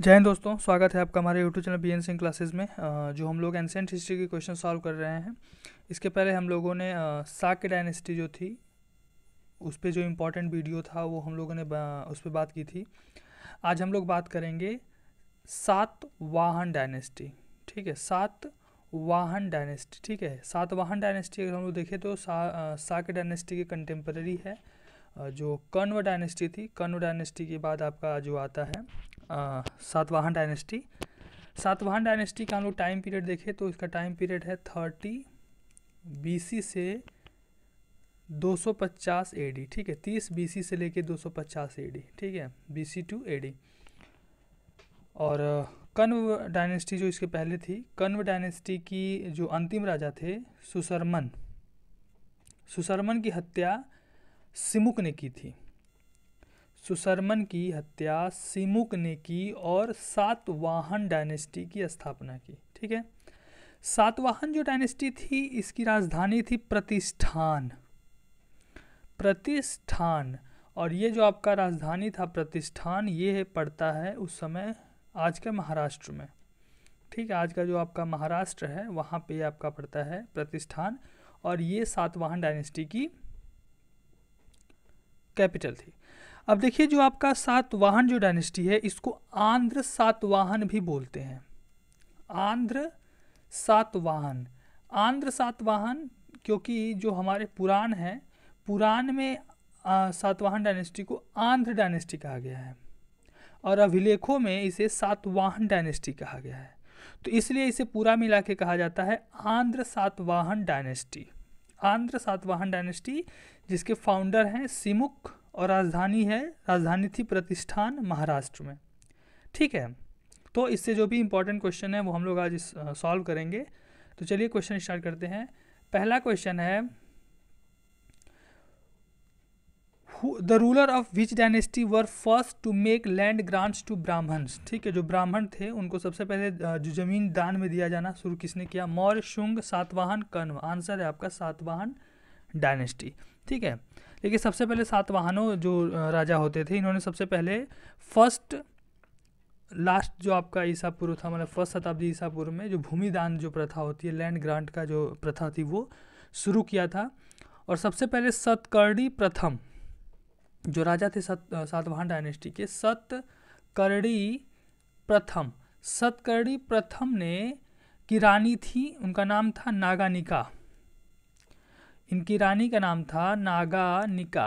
जय हिंद दोस्तों स्वागत है आपका हमारे YouTube channel B N Singh classes में जो हम लोग एंसेंट हिस्ट्री के क्वेश्चन सॉल्व कर रहे हैं इसके पहले हम लोगों ने साक डायनेस्टी जो थी उस पर जो इम्पोर्टेंट वीडियो था वो हम लोगों ने उस पर बात की थी आज हम लोग बात करेंगे सात वाहन डायनेस्टी ठीक है सात वाहन डायनेस्टी ठीक है सात वाहन डायनेस्टी अगर हम लोग देखें तो साक डायनेस्टी की कंटेम्प्रेरी है जो कर्ण डायनेस्टी थी कर्ण डायनेस्टी के बाद आपका जो आता है सातवाहन डायनेस्टी सातवाहन डायनेस्टी का हम लोग टाइम पीरियड देखें तो इसका टाइम पीरियड है थर्टी बीसी से 250 एडी ठीक है 30 बीसी से लेके 250 एडी ठीक है बीसी टू एडी और कन्व डायनेस्टी जो इसके पहले थी कन्व डायनेस्टी की जो अंतिम राजा थे सुसरमन सुसरमन की हत्या सिमुक ने की थी सुशर्मन की हत्या सिमुक ने की और सातवाहन डायनेस्टी की स्थापना की ठीक है सातवाहन जो डायनेस्टी थी इसकी राजधानी थी प्रतिष्ठान प्रतिष्ठान और ये जो आपका राजधानी था प्रतिष्ठान ये पड़ता है उस समय आज के महाराष्ट्र में ठीक है आज का जो आपका महाराष्ट्र है वहाँ पे आपका पड़ता है प्रतिष्ठान और ये सातवाहन डायनेस्टी की कैपिटल थी अब देखिए जो आपका सातवाहन जो डायनेस्टी है इसको आंध्र सातवाहन भी बोलते हैं आंध्र सातवाहन आंध्र सातवाहन क्योंकि जो हमारे पुराण हैं पुराण में सातवाहन डायनेस्टी को आंध्र डायनेस्टी कहा गया है और अभिलेखों में इसे सातवाहन डायनेस्टी कहा गया है तो इसलिए इसे पूरा मिला के कहा जाता है आंध्र सातवाहन डायनेस्टी आंध्र सातवाहन डायनेस्टी जिसके फाउंडर हैं सिमुख और राजधानी है राजधानी थी प्रतिष्ठान महाराष्ट्र में ठीक है तो इससे जो भी इम्पोर्टेंट क्वेश्चन है वो हम लोग आज सॉल्व करेंगे तो चलिए क्वेश्चन स्टार्ट करते हैं पहला क्वेश्चन है the ruler of which dynasty were first to make land grants to Brahmans ठीक है जो ब्राह्मण थे उनको सबसे पहले जो जमीन दान में दिया जाना शुरू किसने किया मौर्य शुंग सातवाहन कण्व आंसर है आपका सातवाहन डायनेस्टी ठीक है देखिए सबसे पहले वाहनों जो राजा होते थे इन्होंने सबसे पहले फर्स्ट लास्ट जो आपका ईसा पूर्व था मतलब फर्स्ट शताब्दी ईसा पूर्व में जो भूमि दान जो प्रथा होती है लैंड ग्रांट का जो प्रथा थी वो शुरू किया था और सबसे पहले सतकर्णी प्रथम जो राजा थे सत सातवाहन डायनेस्टी के सतकर्णी प्रथम सतकर्णी प्रथम ने की रानी थी उनका नाम था नागानिका इनकी रानी का नाम था नागा निका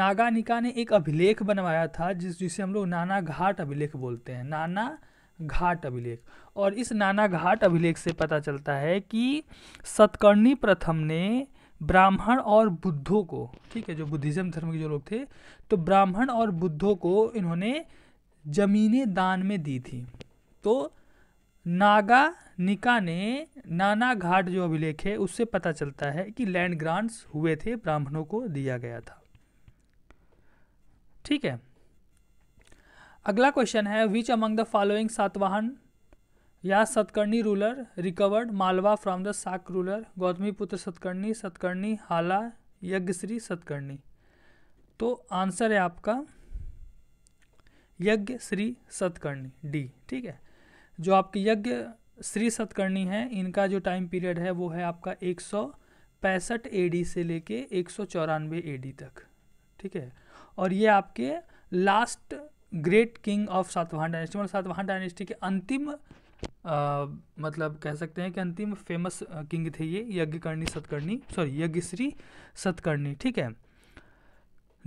नागा निका ने एक अभिलेख बनवाया था जिस जिसे हम लोग नाना घाट अभिलेख बोलते हैं नाना घाट अभिलेख और इस नाना घाट अभिलेख से पता चलता है कि सतकर्णी प्रथम ने ब्राह्मण और बुद्धों को ठीक है जो बुद्धिज़्म धर्म के जो लोग थे तो ब्राह्मण और बुद्धों को इन्होंने ज़मीनें दान में दी थी तो नागा निका ने नाना घाट जो अभिलेख है उससे पता चलता है कि लैंड ग्रांट्स हुए थे ब्राह्मणों को दिया गया था ठीक है अगला क्वेश्चन है which among the following Satavahana या Satakarni ruler recovered Malwa from the Saka ruler Gautamiputra Satakarni Satakarni हाला यज्ञश्री सतकर्णी तो आंसर है आपका यज्ञ श्री सतकर्णी डी ठीक है जो आपके यज्ञ श्री सतकर्णी है इनका जो टाइम पीरियड है वो है आपका एक सौ पैंसठ ए डी से लेके एक सौ चौरानवे ए डी तक ठीक है और ये आपके last great king of Satavahana dynasty मतलब सातवाहन डायनेस्टी के अंतिम आ, मतलब कह सकते हैं कि अंतिम फेमस किंग थे ये यज्ञकर्णी सतकर्णी सॉरी यज्ञश्री सतकर्णी ठीक है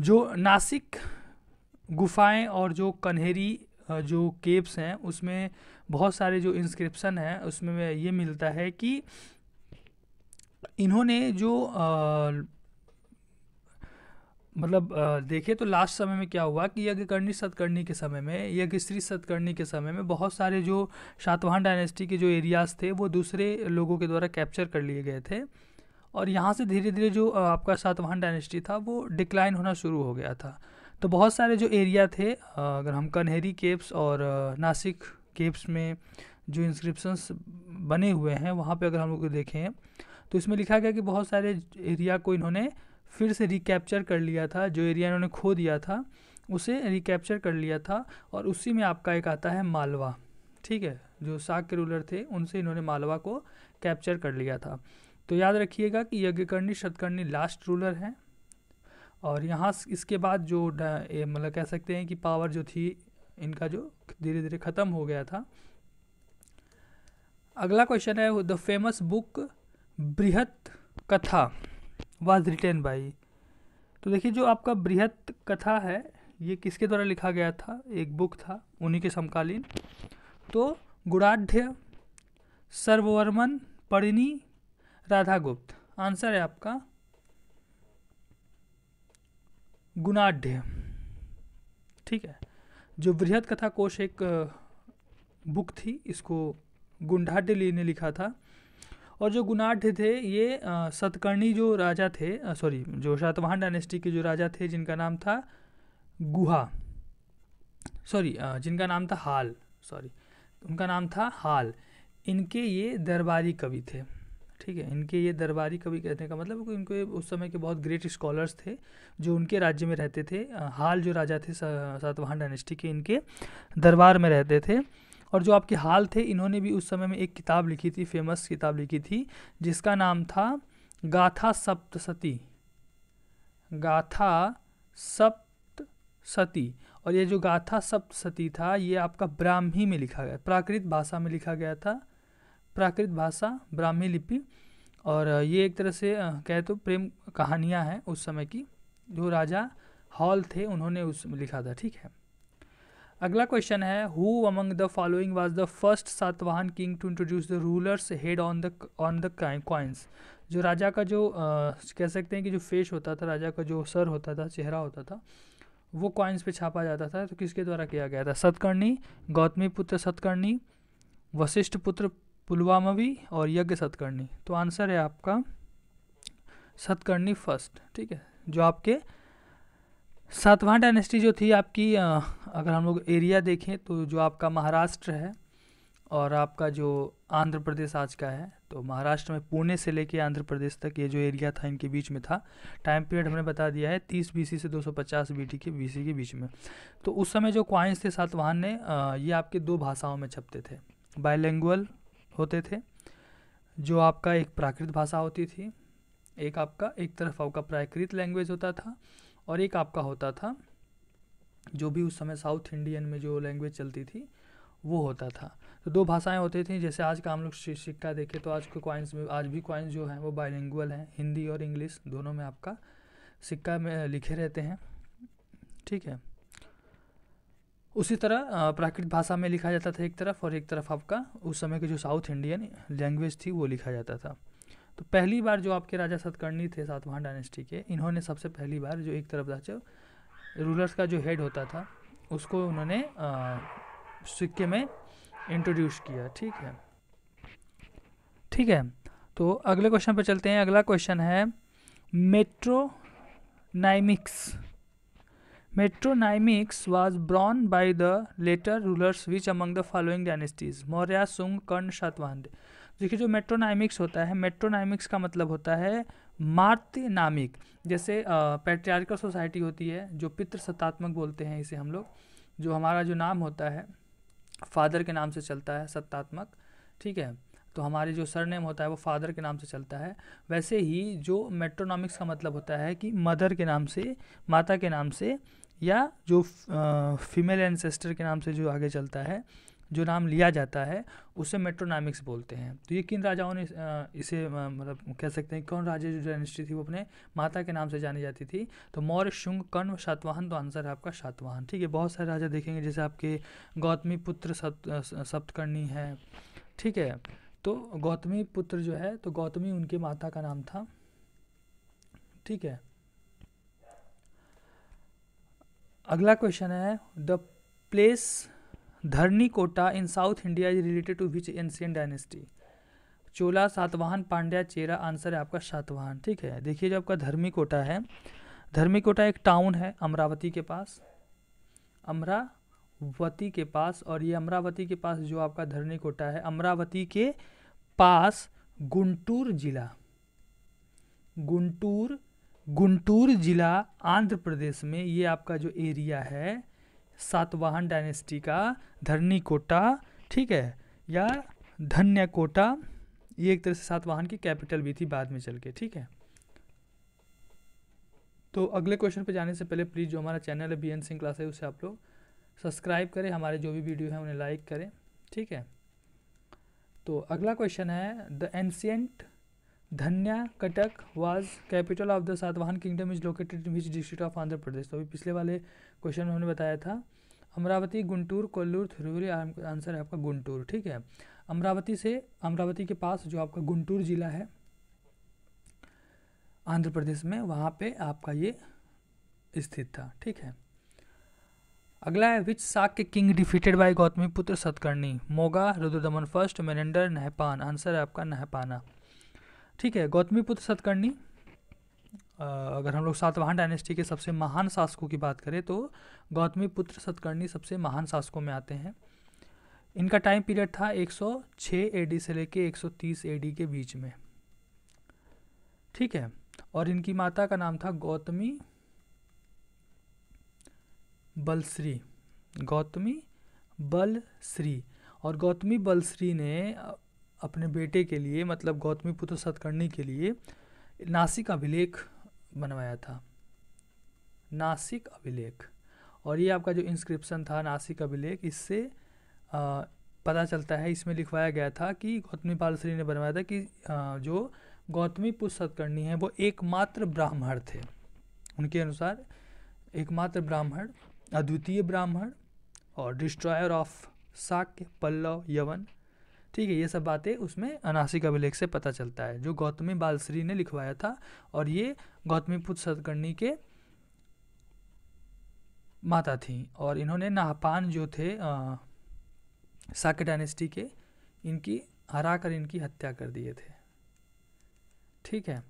जो नासिक गुफाएं और जो कन्हेरी जो केप्स हैं उसमें बहुत सारे जो इंस्क्रिप्शन हैं उसमें ये मिलता है कि इन्होंने जो आ, मतलब देखे तो लास्ट समय में क्या हुआ कि यज्ञकर्णी सतकर्णी के समय में यज्ञश्री सतकर्णी के समय में बहुत सारे जो शातवाहन डायनेस्टी के जो एरियाज़ थे वो दूसरे लोगों के द्वारा कैप्चर कर लिए गए थे और यहाँ से धीरे धीरे जो आपका सातवाहन डायनेस्टी था वो डिक्लाइन होना शुरू हो गया था तो बहुत सारे जो एरिया थे अगर हम कन्हेरी केप्स और नासिक केप्स में जो इंस्क्रिप्शंस बने हुए हैं वहाँ पे अगर हम लोग देखें तो इसमें लिखा गया कि बहुत सारे एरिया को इन्होंने फिर से रिकैप्चर कर लिया था जो एरिया इन्होंने खो दिया था उसे रिकैप्चर कर लिया था और उसी में आपका एक आता है मालवा ठीक है जो साग के रूलर थे उनसे इन्होंने मालवा को कैप्चर कर लिया था तो याद रखिएगा कि यज्ञकर्णी शतकर्णी लास्ट रूलर हैं और यहाँ इसके बाद जो मतलब कह सकते हैं कि पावर जो थी इनका जो धीरे धीरे ख़त्म हो गया था अगला क्वेश्चन है द फेमस बुक बृहत कथा वाज रिटेन बाई तो देखिए जो आपका बृहत कथा है ये किसके द्वारा लिखा गया था एक बुक था उन्हीं के समकालीन तो गुणाढ़ सर्ववर्मन परिणी राधागुप्त आंसर है आपका गुणाढ़ ठीक है जो वृहद कथा कोश एक बुक थी इसको गुंडाढ़ ने लिखा था और जो गुणाढ़ थे ये सतकर्णी जो राजा थे सॉरी जो शातवाहन डायनेस्टी के जो राजा थे जिनका नाम था गुहा सॉरी जिनका नाम था हाल सॉरी उनका नाम था हाल इनके ये दरबारी कवि थे ठीक है इनके ये दरबारी कवि कहने का मतलब इनके उस समय के बहुत ग्रेट स्कॉलर्स थे जो उनके राज्य में रहते थे हाल जो राजा थे सातवाहन डायनेस्टी के इनके दरबार में रहते थे और जो आपके हाल थे इन्होंने भी उस समय में एक किताब लिखी थी फेमस किताब लिखी थी जिसका नाम था गाथा सप्तसती गाथा सप्तसती और ये जो गाथा सप्तसती था ये आपका ब्राह्मी में लिखा गया प्राकृत भाषा में लिखा गया था प्राकृत भाषा ब्राह्मी लिपि और ये एक तरह से कहे तो प्रेम कहानियाँ हैं उस समय की जो राजा हॉल थे उन्होंने उस लिखा था ठीक है अगला क्वेश्चन है who among the following was the first Satavahana king to introduce the rulers head on the on the coins जो राजा का जो आ, कह सकते हैं कि जो फेस होता था राजा का जो सर होता था चेहरा होता था वो कॉइंस पे छापा जाता था तो किसके द्वारा किया गया था सतकर्णी गौतमी पुत्र सतकर्णी वशिष्ठ पुत्र पुलवामावी और यज्ञ सतकर्णी तो आंसर है आपका सतकर्णी फर्स्ट ठीक है जो आपके सातवां डायनेस्टी जो थी आपकी अगर हम लोग एरिया देखें तो जो आपका महाराष्ट्र है और आपका जो आंध्र प्रदेश आज का है तो महाराष्ट्र में पुणे से लेके आंध्र प्रदेश तक ये जो एरिया था इनके बीच में था टाइम पीरियड हमने बता दिया है 30 बीसी से 250 बीटी के बीसी के बीच में तो उस समय जो क्वाइंस थे सातवाहन ने ये आपके दो भाषाओं में छपते थे बायलैंगल होते थे जो आपका एक प्राकृत भाषा होती थी एक आपका एक तरफ आपका प्राकृत लैंग्वेज होता था और एक आपका होता था जो भी उस समय साउथ इंडियन में जो लैंग्वेज चलती थी वो होता था तो दो भाषाएं होती थी जैसे आज का हम लोग सिक्का देखें तो आज के कॉइन्स में आज भी कॉइन्स जो हैं वो बायलिंगुअल हैं हिंदी और इंग्लिश दोनों में आपका सिक्का में लिखे रहते हैं ठीक है उसी तरह प्राकृत भाषा में लिखा जाता था एक तरफ और एक तरफ आपका उस समय के जो साउथ इंडियन लैंग्वेज थी वो लिखा जाता था तो पहली बार जो आपके राजा सतकर्णी थे सातवाहन डायनेस्टी के इन्होंने सबसे पहली बार जो एक तरफ जो रूलर्स का जो हेड होता था उसको उन्होंने सिक्के में इंट्रोड्यूस किया ठीक है ठीक है तो अगले क्वेश्चन पर चलते हैं अगला क्वेश्चन है metronymics Metronymics was borne by the later rulers which among the following dynasties Maurya Shunga Karna शातवाहन देखिए जो मेट्रोनाइमिक्स होता है मेट्रोनाइमिक्स का मतलब होता है नामिक जैसे पेट्रियार्कल सोसाइटी होती है जो पितृसत्तात्मक बोलते हैं इसे हम लोग जो हमारा जो नाम होता है फादर के नाम से चलता है सत्तात्मक ठीक है तो हमारे जो सरनेम होता है वो फादर के नाम से चलता है वैसे ही जो मेट्रोनॉमिक्स का मतलब होता है कि मदर के नाम से माता के नाम से या जो फीमेल एंसेस्टर के नाम से जो आगे चलता है जो नाम लिया जाता है उसे मेट्रोनामिक्स बोलते हैं तो ये किन राजाओं ने इसे मतलब कह सकते हैं कौन राजा जो डायनेस्टी थी वो अपने माता के नाम से जानी जाती थी तो मौर्य शुंग कर्ण सातवाहन तो आंसर है आपका सातवाहन ठीक है बहुत सारे राजा देखेंगे जैसे आपके गौतमी पुत्र सप्तकर्णी है ठीक है तो गौतमी पुत्र जो है तो गौतमी उनके माता का नाम था ठीक है अगला क्वेश्चन है the place Dharani Kota in south India is related to which ancient dynasty Chola Satavahana Pandya Chera answer है आपका सातवाहन ठीक है देखिए जो आपका धर्मी कोटा है धर्मी कोटा एक टाउन है अमरावती के पास अमरावती के पास और ये अमरावती के पास जो आपका धरनी कोटा है अमरावती के पास गुंटूर जिला गुंटूर गुंटूर ज़िला आंध्र प्रदेश में ये आपका जो एरिया है सातवाहन डायनेस्टी का धरनी कोटा ठीक है या धन्य कोटा ये एक तरह से सातवाहन की कैपिटल भी थी बाद में चल के ठीक है तो अगले क्वेश्चन पे जाने से पहले प्लीज़ जो हमारा चैनल है बी एन सिंह क्लास है उसे आप लोग सब्सक्राइब करें हमारे जो भी वीडियो हैं उन्हें लाइक करें ठीक है तो अगला क्वेश्चन है the ancient Dhanya Kataka was capital of the Satavahana kingdom is located in which district of Andhra Pradesh तो अभी पिछले वाले क्वेश्चन में हमने बताया था अमरावती गुंटूर कोल्लूर थिरुवरी आंसर है आपका गुंटूर ठीक है अमरावती से अमरावती के पास जो आपका गुंटूर जिला है आंध्र प्रदेश में वहाँ पे आपका ये स्थित था ठीक है अगला है विच साक के king defeated by Gautamiputra Satakarni Moga Rudradaman first Menander Nahapana answer है आपका नहपाना ठीक है गौतमी पुत्र सतकर्णी अगर हम लोग सातवाहन डायनेस्टी के सबसे महान शासकों की बात करें तो गौतमी पुत्र सतकर्णी सबसे महान शासकों में आते हैं इनका टाइम पीरियड था 106 एडी से लेके 130 एडी के बीच में ठीक है और इनकी माता का नाम था गौतमी बलश्री गौतमी बलश्री और गौतमी बलश्री ने अपने बेटे के लिए मतलब गौतमी पुत्र सतकर्णी के लिए नासिक अभिलेख बनवाया था नासिक अभिलेख और ये आपका जो इंस्क्रिप्शन था नासिक अभिलेख इससे आ, पता चलता है इसमें लिखवाया गया था कि गौतमी श्री ने बनवाया था कि आ, जो गौतमी पुत्र सतकर्णी है वो एकमात्र ब्राह्मण थे उनके अनुसार एकमात्र ब्राह्मण अद्वितीय ब्राह्मण और डिस्ट्रॉयर ऑफ साक्य पल्लव यवन ठीक है ये सब बातें उसमें अनासिक अभिलेख से पता चलता है जो गौतमी बालश्री ने लिखवाया था और ये गौतमीपुत्र सतकर्णी के माता थी और इन्होंने नाहपान जो थे आ, साके डायनेस्टी के इनकी हरा कर इनकी हत्या कर दिए थे ठीक है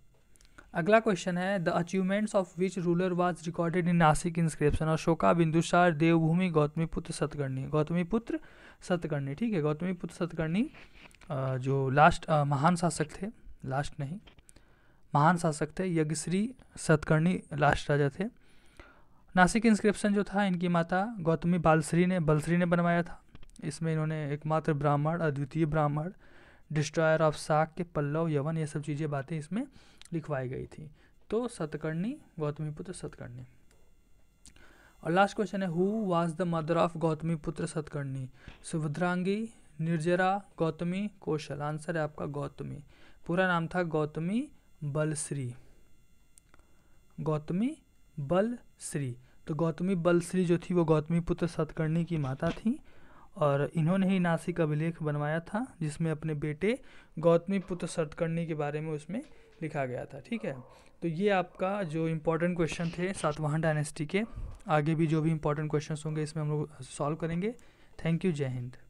अगला क्वेश्चन है the achievements of which ruler was recorded in Nasik inscription Ashoka Bindusara Devbhumi Gautamiputra Satakarni Gautami Gautamiputra Satakarni ठीक है गौतमी पुत्र सतकर्णी जो लास्ट महान शासक थे लास्ट नहीं महान शासक थे यज्ञश्री सतकर्णी लास्ट राजा थे नासिक इंस्क्रिप्शन जो था इनकी माता गौतमी बालश्री ने बलश्री ने बनवाया था इसमें इन्होंने एकमात्र ब्राह्मण अद्वितीय ब्राह्मण डिस्ट्रॉयर ऑफ साक के पल्लव यवन ये सब चीज़ें बातें इसमें लिखवाई गई थी तो सतकर्णी गौतमी पुत्र सतकर्णी और लास्ट क्वेश्चन है who was the mother of Gautamiputra Satakarni Subhadrangi निर्जरा गौतमी कौशल आंसर है आपका गौतमी पूरा नाम था गौतमी बलश्री गौतमी बलश्री तो गौतमी बलश्री जो थी वो गौतमी पुत्र सतकर्णी की माता थी और इन्होंने ही नासिक अभिलेख बनवाया था जिसमें अपने बेटे गौतमी पुत्र सतकर्णी के बारे में उसमें लिखा गया था ठीक है तो ये आपका जो इम्पोर्टेंट क्वेश्चन थे सातवाहन डायनेस्टी के आगे भी जो भी इम्पोर्टेंट क्वेश्चन होंगे इसमें हम लोग सॉल्व करेंगे थैंक यू जय हिंद